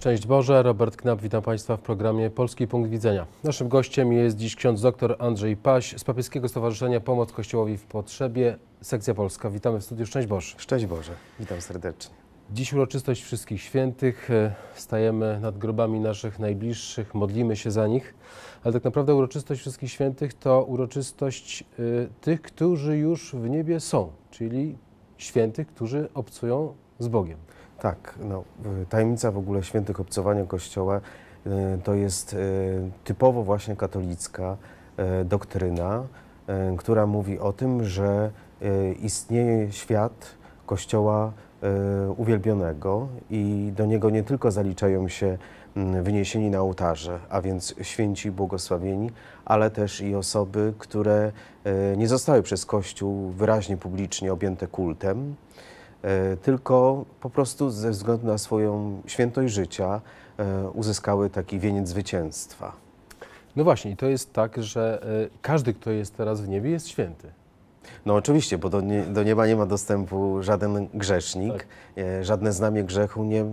Szczęść Boże, Robert Knap, witam Państwa w programie Polski Punkt Widzenia. Naszym gościem jest dziś ksiądz dr Andrzej Paś z Papieskiego Stowarzyszenia Pomoc Kościołowi w Potrzebie, sekcja Polska. Witamy w studiu, szczęść Boże. Szczęść Boże, witam serdecznie. Dziś uroczystość Wszystkich Świętych, e, stajemy nad grobami naszych najbliższych, modlimy się za nich, ale tak naprawdę uroczystość Wszystkich Świętych to uroczystość e, tych, którzy już w niebie są, czyli świętych, którzy obcują z Bogiem. Tak, no, tajemnica w ogóle świętych obcowania Kościoła y, to jest y, typowo właśnie katolicka y, doktryna, która mówi o tym, że istnieje świat Kościoła uwielbionego i do niego nie tylko zaliczają się mm, wyniesieni na ołtarze, a więc święci i błogosławieni, ale też i osoby, które nie zostały przez Kościół wyraźnie publicznie objęte kultem. E, tylko po prostu ze względu na swoją świętość życia e, uzyskały taki wieniec zwycięstwa. No właśnie, to jest tak, że e, każdy, kto jest teraz w niebie, jest święty. No oczywiście, bo do, nie, do nieba nie ma dostępu żaden grzesznik, tak. żadne znamie grzechu nie,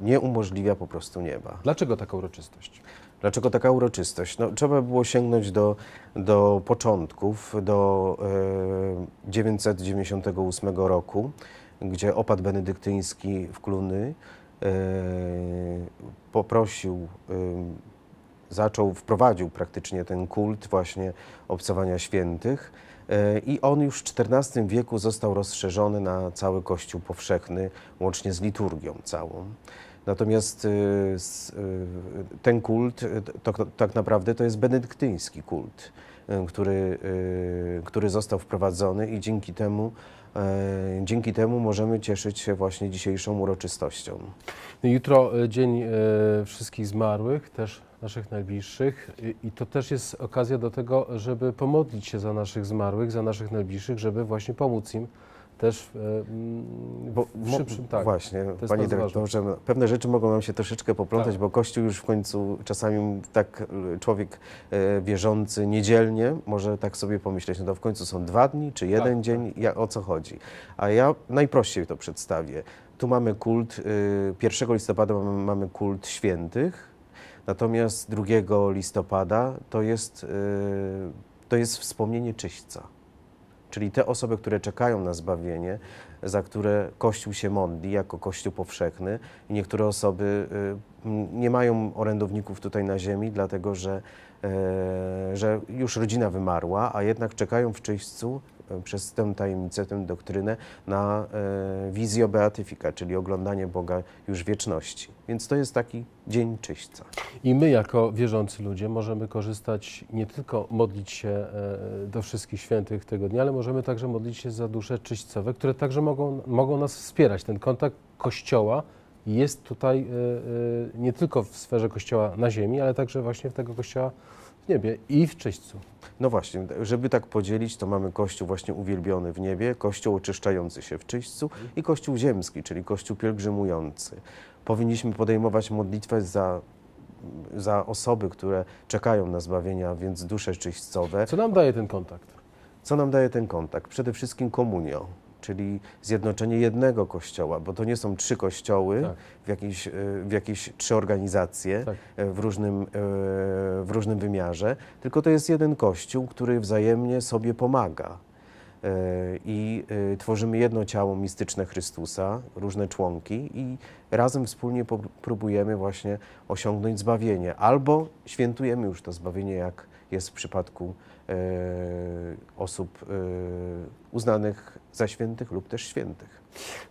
nie umożliwia po prostu nieba. Dlaczego taka uroczystość? Dlaczego taka uroczystość? No, trzeba było sięgnąć do, do początków, do e, 998 roku, gdzie opat benedyktyński w Kluny e, poprosił, e, zaczął, wprowadził praktycznie ten kult właśnie obcowania świętych e, i on już w XIV wieku został rozszerzony na cały Kościół powszechny, łącznie z liturgią całą. Natomiast ten kult, to, tak naprawdę to jest benedyktyński kult, który, który został wprowadzony i dzięki temu E, dzięki temu możemy cieszyć się właśnie dzisiejszą uroczystością. No, jutro e, Dzień e, Wszystkich Zmarłych, też naszych najbliższych i to też jest okazja do tego, żeby pomodlić się za naszych zmarłych, za naszych najbliższych, żeby właśnie pomóc im też e, mm, w szybszym, tak. Właśnie, panie dyrektorze, ważne. pewne rzeczy mogą nam się troszeczkę poplątać, tak. bo Kościół już w końcu czasami tak e, człowiek e, wierzący niedzielnie może tak sobie pomyśleć, no to w końcu są dwa dni czy jeden tak, dzień, tak. ja, o co chodzi. A ja najprościej to przedstawię. Tu mamy kult, 1 listopada mamy, mamy kult świętych, natomiast 2 listopada to jest, to jest wspomnienie czyśca czyli te osoby, które czekają na zbawienie, za które Kościół się modli jako Kościół powszechny i niektóre osoby y, nie mają orędowników tutaj na ziemi, dlatego że E, że już rodzina wymarła, a jednak czekają w czyśćcu e, przez tę tajemnicę, tę doktrynę na e, wizję beatyfika, czyli oglądanie Boga już wieczności. Więc to jest taki dzień czyśćca. I my jako wierzący ludzie możemy korzystać, nie tylko modlić się do wszystkich świętych tego dnia, ale możemy także modlić się za dusze czyśćcowe, które także mogą, mogą nas wspierać. Ten kontakt Kościoła jest tutaj e, e, nie tylko w sferze Kościoła na ziemi, ale także właśnie w tego Kościoła w niebie i w czyśćcu. No właśnie, żeby tak podzielić, to mamy Kościół właśnie uwielbiony w niebie, Kościół oczyszczający się w czyśćcu i Kościół ziemski, czyli Kościół pielgrzymujący. Powinniśmy podejmować modlitwę za za osoby, które czekają na zbawienia, więc dusze czyśćcowe. Co nam daje ten kontakt? Co nam daje ten kontakt? Przede wszystkim komunio czyli zjednoczenie jednego kościoła, bo to nie są trzy kościoły tak. w, jakieś, e, w jakieś trzy organizacje tak. E, w, różnym, e, w różnym wymiarze, tylko to jest jeden kościół, który wzajemnie sobie pomaga. I tworzymy jedno ciało mistyczne Chrystusa, różne członki, i razem wspólnie próbujemy właśnie osiągnąć zbawienie. Albo świętujemy już to zbawienie, jak jest w przypadku osób uznanych za świętych lub też świętych.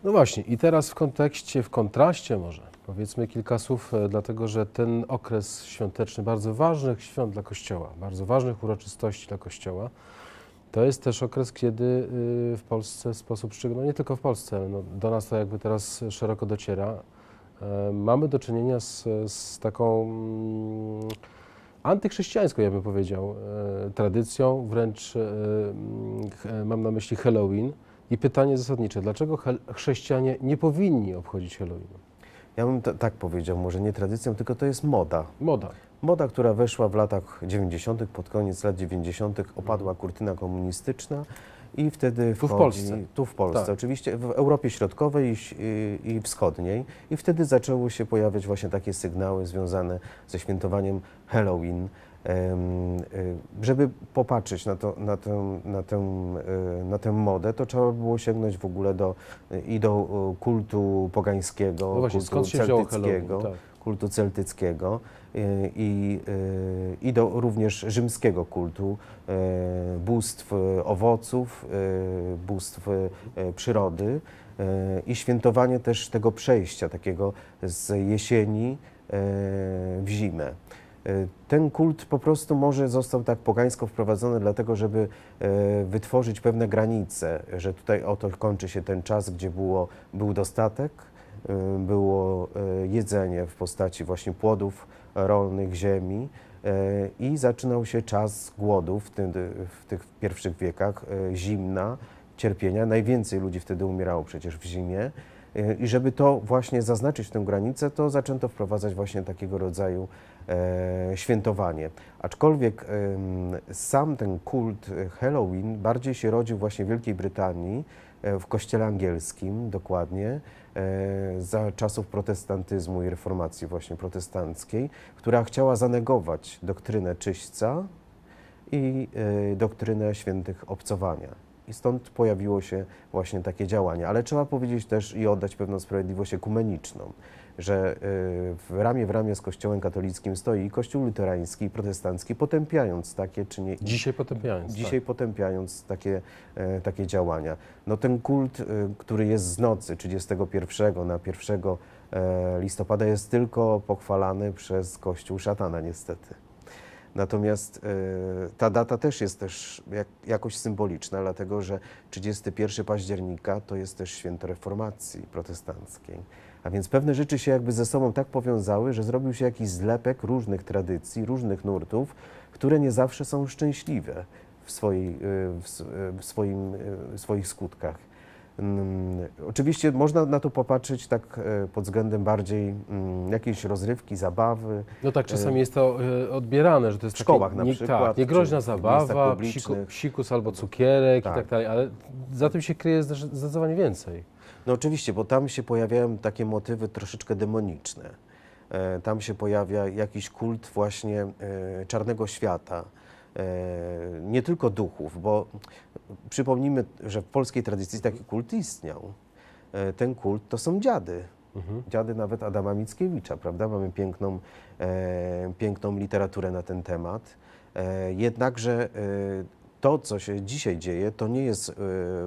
No właśnie, i teraz w kontekście, w kontraście może powiedzmy kilka słów, e, dlatego że ten okres świąteczny, bardzo ważnych świąt dla Kościoła, bardzo ważnych uroczystości dla Kościoła, to jest też okres, kiedy y, w Polsce w sposób szczególny, no nie tylko w Polsce, no do nas to jakby teraz szeroko dociera, e, mamy do czynienia z, z taką mm, antychrześcijańską, ja bym powiedział, e, tradycją, wręcz mam na myśli Halloween, i pytanie zasadnicze, dlaczego chrześcijanie nie powinni obchodzić Halloween? Ja bym tak powiedział, może nie tradycją, tylko to jest moda. Moda. Moda, która weszła w latach 90., pod koniec lat 90., opadła kurtyna komunistyczna, i wtedy tu w Polsce. Tu w Polsce, tak. oczywiście w Europie Środkowej i, i, Wschodniej. I wtedy zaczęły się pojawiać właśnie takie sygnały związane ze świętowaniem Halloween, e, żeby popatrzeć na, to, na, tę, na, tę, e, na tę modę, to trzeba było sięgnąć w ogóle do, i do e, kultu pogańskiego, no właśnie, kultu skąd się celtyckiego. Halloween, tak kultu celtyckiego y, i, y, i do również rzymskiego kultu y, bóstw owoców, bóstw przyrody i świętowanie też tego przejścia takiego z jesieni w zimę. Ten kult po prostu może został tak pogańsko wprowadzony, dlatego żeby wytworzyć pewne granice, że tutaj oto kończy się ten czas, gdzie było, był dostatek, Y, było y, jedzenie w postaci właśnie płodów rolnych, ziemi y, i zaczynał się czas głodu w, tym, w tych pierwszych wiekach, zimna, cierpienia. Najwięcej ludzi wtedy umierało przecież w zimie. I żeby to właśnie zaznaczyć tę granicę, to zaczęto wprowadzać właśnie takiego rodzaju e, świętowanie. Aczkolwiek sam ten kult Halloween bardziej się rodził właśnie w Wielkiej Brytanii, e, w kościele angielskim dokładnie, E, za czasów protestantyzmu i reformacji właśnie protestanckiej, która chciała zanegować doktrynę czyśca i e, doktrynę świętych obcowania. I stąd pojawiło się właśnie takie działanie. Ale trzeba powiedzieć też i oddać pewną sprawiedliwość ekumeniczną, że e, w ramię w ramię z Kościołem katolickim stoi i Kościół luterański i protestancki, potępiając takie czy nie. Dzisiaj potępiając. Tak. Dzisiaj tak. potępiając takie, e, takie działania. No ten kult, e, który jest z nocy 31 na 1 listopada, jest tylko pochwalany przez Kościół szatana, niestety. Natomiast e, ta data też jest też jakoś symboliczna, dlatego że 31 października to jest też święto reformacji protestanckiej. A więc pewne rzeczy się jakby ze sobą tak powiązały, że zrobił się jakiś zlepek różnych tradycji, różnych nurtów, które nie zawsze są szczęśliwe w, swojej, e, e, w, swoim, w swoich skutkach. Mm, oczywiście można na to popatrzeć tak e, pod względem bardziej mm, jakiejś rozrywki, zabawy. No tak czasami e, jest to e, odbierane, że to jest w szkołach takie, na przykład. Nie, tak, niegroźna zabawa, psiku, psikus albo cukierek tak. i tak dalej, ale za tym się kryje zdecydowanie więcej. No oczywiście, bo tam się pojawiają takie motywy troszeczkę demoniczne. Tam się pojawia jakiś kult właśnie czarnego świata E, nie tylko duchów, bo przypomnijmy, że w polskiej tradycji taki kult istniał. E, ten kult to są dziady. Mhm. Dziady nawet Adama Mickiewicza, prawda? Mamy piękną, e, piękną literaturę na ten temat. jednakże to, co się dzisiaj dzieje, to nie jest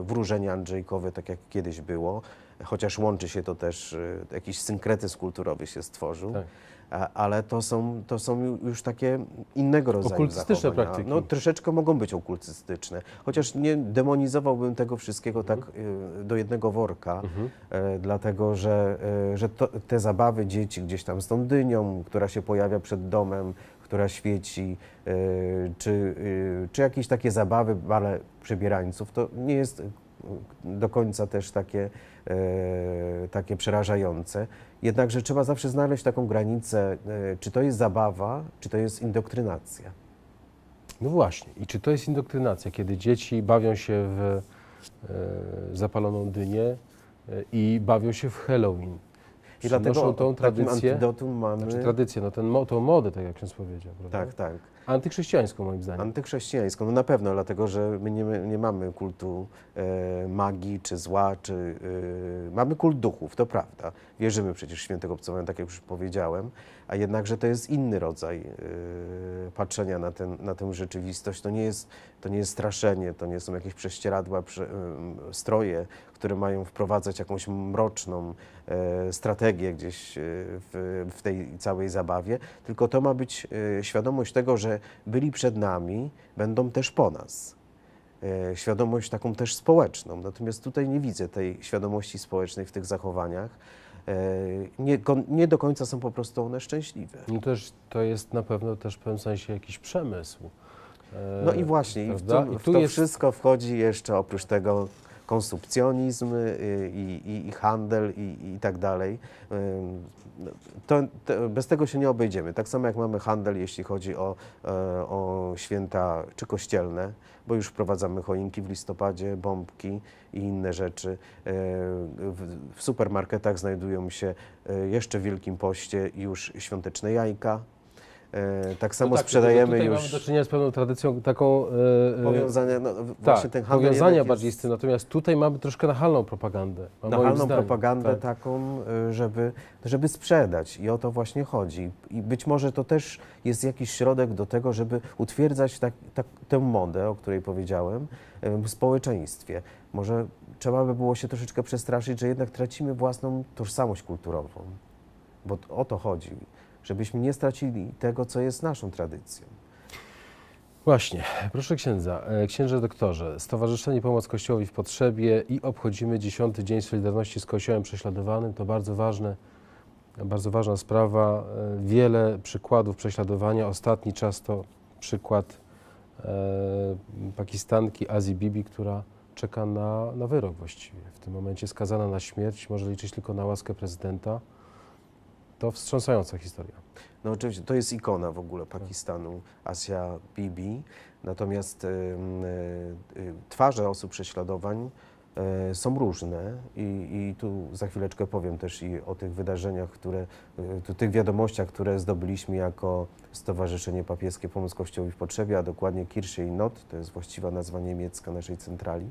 wróżenie andrzejkowe, tak jak kiedyś było, chociaż łączy się to też, jakiś synkretyzm kulturowy się stworzył. Tak ale to są, to są już takie innego rodzaju Okultystyczne zachowania. No, praktyki. No, troszeczkę mogą być okultystyczne, chociaż nie demonizowałbym tego wszystkiego tak, mhm. tak do jednego worka, mhm. Y, dlatego że, y, że to, te zabawy dzieci gdzieś tam z tą dynią, która się pojawia przed domem, która świeci, czy, czy jakieś takie zabawy, bale przebierańców, to nie jest do końca też takie, e, takie przerażające. Jednakże trzeba zawsze znaleźć taką granicę, e, czy to jest zabawa, czy to jest indoktrynacja. No właśnie, i czy to jest indoktrynacja, kiedy dzieci bawią się w e, zapaloną dynię i bawią się w Halloween. I dlatego tą tradycję. mamy. Znaczy tradycję, no ten, tą modę, tak jak się powiedział. Prawda? Tak, tak. Antychrześcijańską moim zdaniem. Antychrześcijańską, no na pewno, dlatego że my nie, nie mamy kultu e, magii, czy zła, czy... E, mamy kult duchów, to prawda, wierzymy przecież w świętego obcowania, tak jak już powiedziałem, a jednakże to jest inny rodzaj yy, patrzenia na, ten, na tę rzeczywistość. To nie, jest, to nie jest straszenie, to nie są jakieś prześcieradła, prze, yy, stroje, które mają wprowadzać jakąś mroczną yy, strategię gdzieś e, w, w tej całej zabawie, tylko to ma być e, świadomość tego, że byli przed nami, będą też po nas świadomość taką też społeczną. Natomiast tutaj nie widzę tej świadomości społecznej w tych zachowaniach. E, nie, nie, do końca są po prostu one szczęśliwe. No też to jest na pewno też w pewnym sensie jakiś przemysł. No i właśnie, i w, to, I tu w to jest... wszystko wchodzi jeszcze oprócz tego konsumpcjonizm y, i, i, i handel i, i, tak dalej. To, to, bez tego się nie obejdziemy. Tak samo jak mamy handel, jeśli chodzi o, e, o święta czy kościelne, bo już wprowadzamy choinki w listopadzie, bombki i inne rzeczy. E, w, w supermarketach znajdują się e, jeszcze w Wielkim Poście już świąteczne jajka, E, tak no samo no tak, sprzedajemy tutaj już. Mamy do czynienia z pewną tradycją taką. E, e, powiązania, no, tak, ten handel. Powiązania bardziej z tym, natomiast tutaj mamy troszkę nachalną propagandę. Nachalną propagandę tak. taką, żeby, żeby sprzedać i o to właśnie chodzi. I być może to też jest jakiś środek do tego, żeby utwierdzać tak, tak, tę modę, o której powiedziałem, w społeczeństwie. Może trzeba by było się troszeczkę przestraszyć, że jednak tracimy własną tożsamość kulturową, bo o to chodzi żebyśmy nie stracili tego, co jest naszą tradycją. Właśnie, proszę księdza, e, księże doktorze, Stowarzyszenie Pomoc Kościołowi w Potrzebie i obchodzimy dziesiąty Dzień Solidarności z Kościołem Prześladowanym. To bardzo ważne, bardzo ważna sprawa. E, wiele przykładów prześladowania. Ostatni czas to przykład e, pakistanki Azji Bibi, która czeka na, na wyrok właściwie. W tym momencie skazana na śmierć, może liczyć tylko na łaskę prezydenta. To wstrząsająca historia. No oczywiście, to jest ikona w ogóle tak. Pakistanu, Asia Bibi. Natomiast y, y, twarze osób prześladowań e, są różne I, i, tu za chwileczkę powiem też i o tych wydarzeniach, które, e, tych wiadomościach, które zdobyliśmy jako Stowarzyszenie Papieskie Pomoc Kościołowi w Potrzebie, a dokładnie Kirche i Not, to jest właściwa nazwa niemiecka naszej centrali.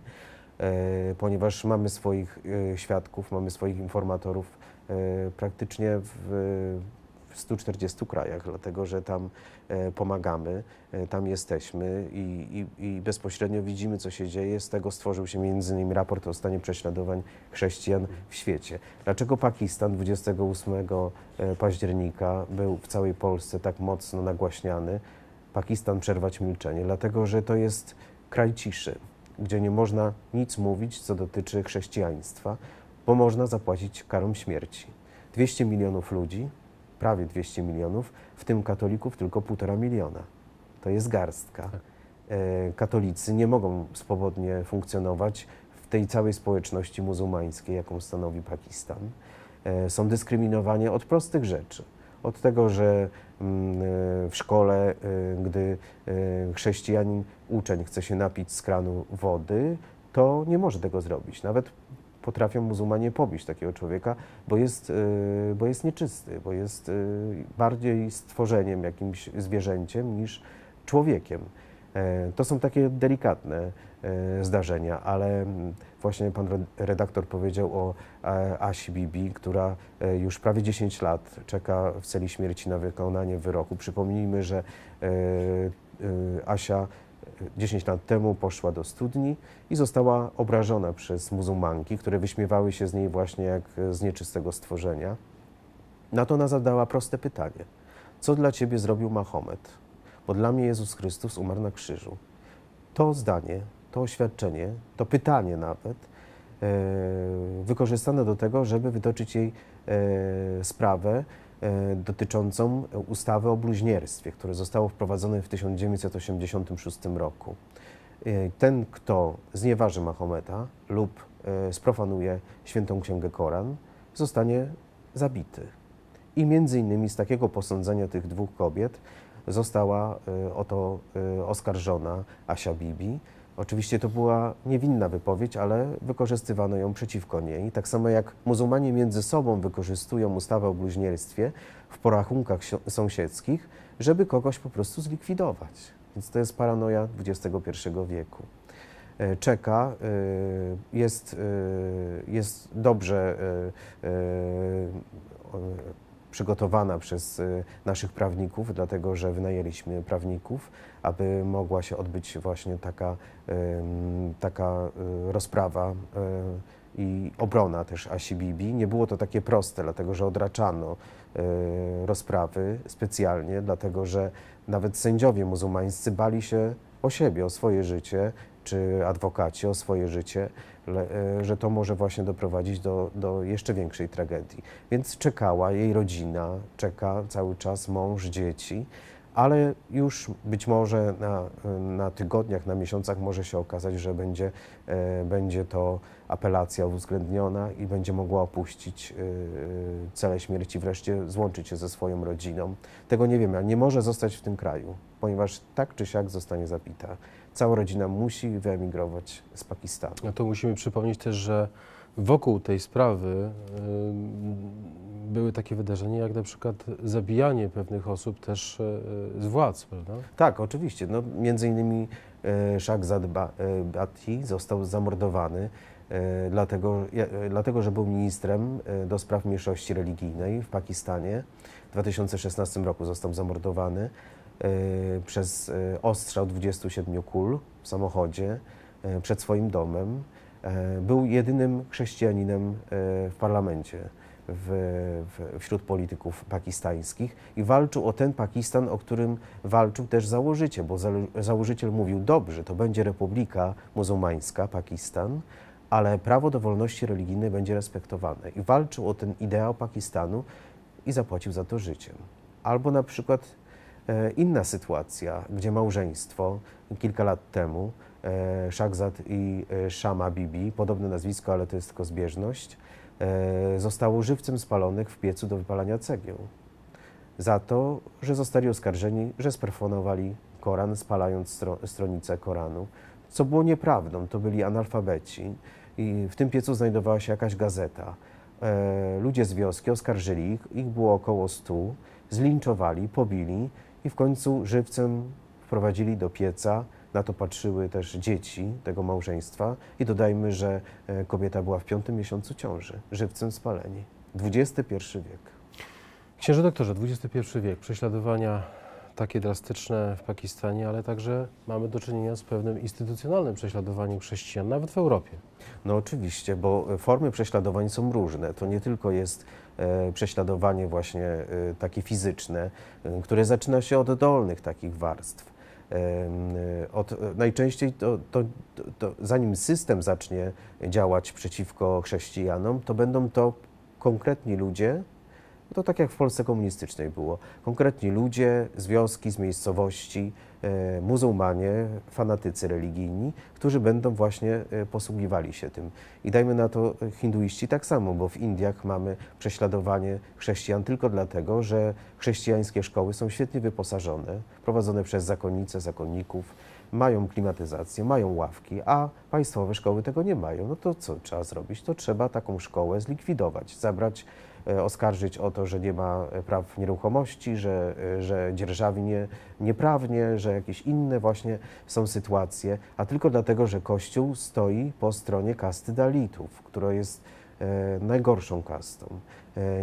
E, ponieważ mamy swoich e, świadków, mamy swoich informatorów e, praktycznie w 140 krajach, dlatego że tam pomagamy, tam jesteśmy i, i, i, bezpośrednio widzimy, co się dzieje. Z tego stworzył się między innymi raport o stanie prześladowań chrześcijan w świecie. Dlaczego Pakistan 28 października był w całej Polsce tak mocno nagłaśniany? Pakistan przerwać milczenie, dlatego że to jest kraj ciszy gdzie nie można nic mówić, co dotyczy chrześcijaństwa, bo można zapłacić karą śmierci. 200 milionów ludzi, prawie 200 milionów, w tym katolików tylko 1,5 miliona. To jest garstka. Tak. E, katolicy nie mogą swobodnie funkcjonować w tej całej społeczności muzułmańskiej, jaką stanowi Pakistan. E, są dyskryminowani od prostych rzeczy od tego, że mm, e, w szkole, e, gdy e, chrześcijanin, uczeń chce się napić z kranu wody, to nie może tego zrobić. Nawet potrafią muzułmanie pobić takiego człowieka, bo jest, bo jest nieczysty, bo jest bardziej stworzeniem, jakimś zwierzęciem niż człowiekiem. E, to są takie delikatne e, zdarzenia, ale właśnie pan redaktor powiedział o e, Asi Bibi, która już prawie 10 lat czeka w celi śmierci na wykonanie wyroku. Przypomnijmy, że Asia 10 lat temu poszła do studni i została obrażona przez muzułmanki, które wyśmiewały się z niej właśnie jak z nieczystego stworzenia. Na to ona zadała proste pytanie. Co dla ciebie zrobił Mahomet? bo dla mnie Jezus Chrystus umarł na krzyżu. To zdanie, to oświadczenie, to pytanie nawet e, wykorzystano do tego, żeby wytoczyć jej e, sprawę e, dotyczącą ustawy o bluźnierstwie, które zostało wprowadzone w 1986 roku. Ten, kto znieważy Mahometa lub sprofanuje świętą księgę Koran, zostanie zabity. I między innymi z takiego posądzenia tych dwóch kobiet została e, o to e, oskarżona Asia Bibi. Oczywiście to była niewinna wypowiedź, ale wykorzystywano ją przeciwko niej. Tak samo jak muzułmanie między sobą wykorzystują ustawę o bluźnierstwie w porachunkach sąsiedzkich, żeby kogoś po prostu zlikwidować. Więc to jest paranoja XXI wieku. E, czeka, jest, jest dobrze przygotowana przez y, naszych prawników, dlatego że wynajęliśmy prawników, aby mogła się odbyć właśnie taka, taka y, rozprawa y, i obrona też Asi Bibi. Nie było to takie proste, dlatego że odraczano rozprawy specjalnie, dlatego że nawet sędziowie muzułmańscy bali się o siebie, o swoje życie, czy adwokaci o swoje życie, e, że to może właśnie doprowadzić do, do jeszcze większej tragedii. Więc czekała jej rodzina, czeka cały czas mąż, dzieci ale już być może na, na tygodniach, na miesiącach może się okazać, że będzie, e, będzie to apelacja uwzględniona i będzie mogła opuścić e, e, cele śmierci, wreszcie złączyć się ze swoją rodziną. Tego nie wiemy, ale nie może zostać w tym kraju, ponieważ tak czy siak zostanie zabita. Cała rodzina musi wyemigrować z Pakistanu. No to musimy przypomnieć też, że wokół tej sprawy y, były takie wydarzenia, jak na przykład zabijanie pewnych osób też y, z władz, prawda? Tak, oczywiście. No, między innymi Jacques y, Zadbati został zamordowany dlatego, dlatego, że był ministrem do spraw mniejszości religijnej w Pakistanie. W 2016 roku został zamordowany przez ostrzał 27 kul w samochodzie przed swoim domem. E, był jedynym chrześcijaninem e, w parlamencie. W, w, wśród polityków pakistańskich i walczył o ten Pakistan, o którym walczył też założyciel, bo za, założyciel mówił: Dobrze, to będzie Republika Muzułmańska, Pakistan, ale prawo do wolności religijnej będzie respektowane. I walczył o ten ideał Pakistanu i zapłacił za to życiem. Albo na przykład e, inna sytuacja, gdzie małżeństwo kilka lat temu E, Szakzat i e, Shama Bibi, podobne nazwisko, ale to jest tylko zbieżność, e, zostało żywcem spalonych w piecu do wypalania cegieł. Za to, że zostali oskarżeni, że sperfonowali Koran, spalając stronicę Koranu, co było nieprawdą, to byli analfabeci i w tym piecu znajdowała się jakaś gazeta. Ludzie z wioski oskarżyli ich, ich było około stu, zlinczowali, pobili i w końcu żywcem wprowadzili do pieca na to patrzyły też dzieci tego małżeństwa i dodajmy, że e, kobieta była w piątym miesiącu ciąży, żywcem spaleni. XXI wiek. Księże doktorze, XXI wiek, prześladowania takie drastyczne w Pakistanie, ale także mamy do czynienia z pewnym instytucjonalnym prześladowaniem chrześcijan, nawet w Europie. No oczywiście, bo e, formy prześladowań są różne. To nie tylko jest e, prześladowanie właśnie e, takie fizyczne, e, które zaczyna się od dolnych takich warstw od, najczęściej to, to, to, zanim system zacznie działać przeciwko chrześcijanom, to będą to konkretni ludzie, to tak jak w Polsce komunistycznej było, konkretni ludzie, z wioski, z miejscowości, E, muzułmanie, fanatycy religijni, którzy będą właśnie e, posługiwali się tym. I dajmy na to e, hinduiści tak samo, bo w Indiach mamy prześladowanie chrześcijan tylko dlatego, że chrześcijańskie szkoły są świetnie wyposażone, prowadzone przez zakonnice, zakonników, mają klimatyzację, mają ławki, a państwowe szkoły tego nie mają. No to co trzeba zrobić? To trzeba taką szkołę zlikwidować, zabrać E, oskarżyć o to, że nie ma e, praw nieruchomości, że, e, że dzierżawi nie, nieprawnie, że jakieś inne właśnie są sytuacje, a tylko dlatego, że Kościół stoi po stronie kasty dalitów, która jest najgorszą kastą.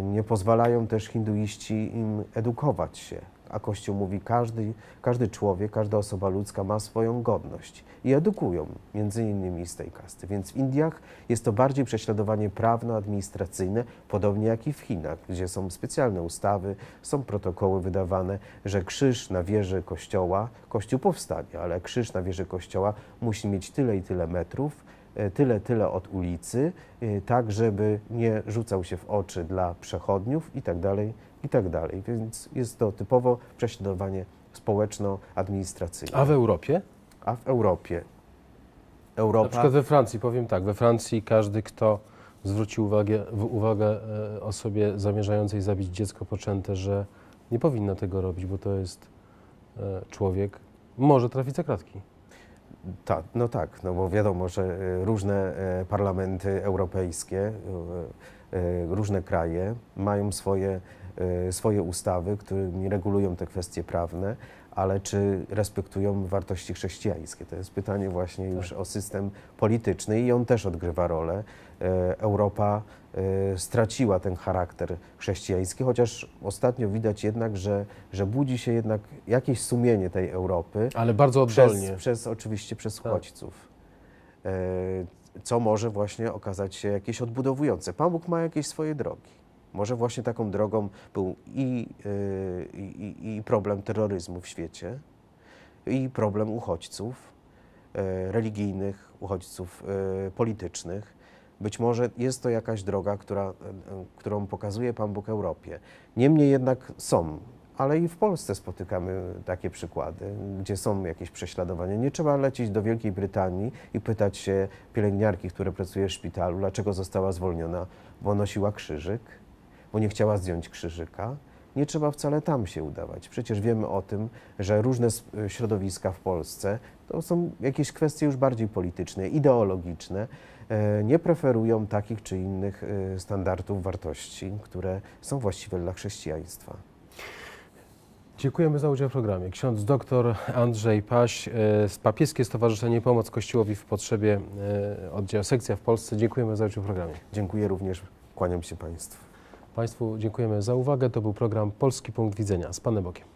Nie pozwalają też hinduiści im edukować się a Kościół mówi, każdy, każdy człowiek, każda osoba ludzka ma swoją godność i edukują, między innymi z tej kasty. Więc w Indiach jest to bardziej prześladowanie prawno-administracyjne, podobnie jak i w Chinach, gdzie są specjalne ustawy, są protokoły wydawane, że krzyż na wieży kościoła, kościół powstanie, ale krzyż na wieży kościoła musi mieć tyle i tyle metrów, e, tyle, tyle od ulicy, e, tak żeby nie rzucał się w oczy dla przechodniów i tak dalej, i tak dalej. Więc jest to typowo prześladowanie społeczno-administracyjne. A w Europie? A w Europie. Europa... Na przykład we Francji, powiem tak, we Francji każdy, kto zwrócił uwagę, uwagę e, osobie zamierzającej zabić dziecko poczęte, że nie powinna tego robić, bo to jest e, człowiek, może trafić za kratki. Tak, no tak, no bo wiadomo, że e, różne parlamenty europejskie, różne kraje mają swoje Y, swoje ustawy, którymi regulują te kwestie prawne, ale czy respektują wartości chrześcijańskie? To jest pytanie właśnie już tak. o system polityczny i on też odgrywa rolę. Y, Europa y, straciła ten charakter chrześcijański, chociaż ostatnio widać jednak, że, że budzi się jednak jakieś sumienie tej Europy. Ale bardzo oddolnie. Przez, przez oczywiście przez tak. uchodźców. Co może właśnie okazać się jakieś odbudowujące. Pan Bóg ma jakieś swoje drogi. Może właśnie taką drogą był y, i, i, i problem terroryzmu w świecie, i problem uchodźców y, religijnych, uchodźców y, politycznych. Być może jest to jakaś droga, która, którą pokazuje Pan Bóg Europie. Niemniej jednak są, ale i w Polsce spotykamy takie przykłady, gdzie są jakieś prześladowania. Nie trzeba lecieć do Wielkiej Brytanii i pytać się pielęgniarki, która pracuje w szpitalu, dlaczego została zwolniona, bo nosiła krzyżyk bo nie chciała zdjąć krzyżyka, nie trzeba wcale tam się udawać. Przecież wiemy o tym, że różne e, środowiska w Polsce to są jakieś kwestie już bardziej polityczne, ideologiczne, e, nie preferują takich czy innych e, standardów wartości, które są właściwe dla chrześcijaństwa. Dziękujemy za udział w programie. Ksiądz dr Andrzej Paś z Papieskie Stowarzyszenie Pomoc Kościołowi w Potrzebie Oddział Sekcja w Polsce. Dziękujemy za udział w programie. Dziękuję również. Kłaniam się Państwu. Państwu dziękujemy za uwagę. To był program Polski Punkt Widzenia. Z Panem Bokiem.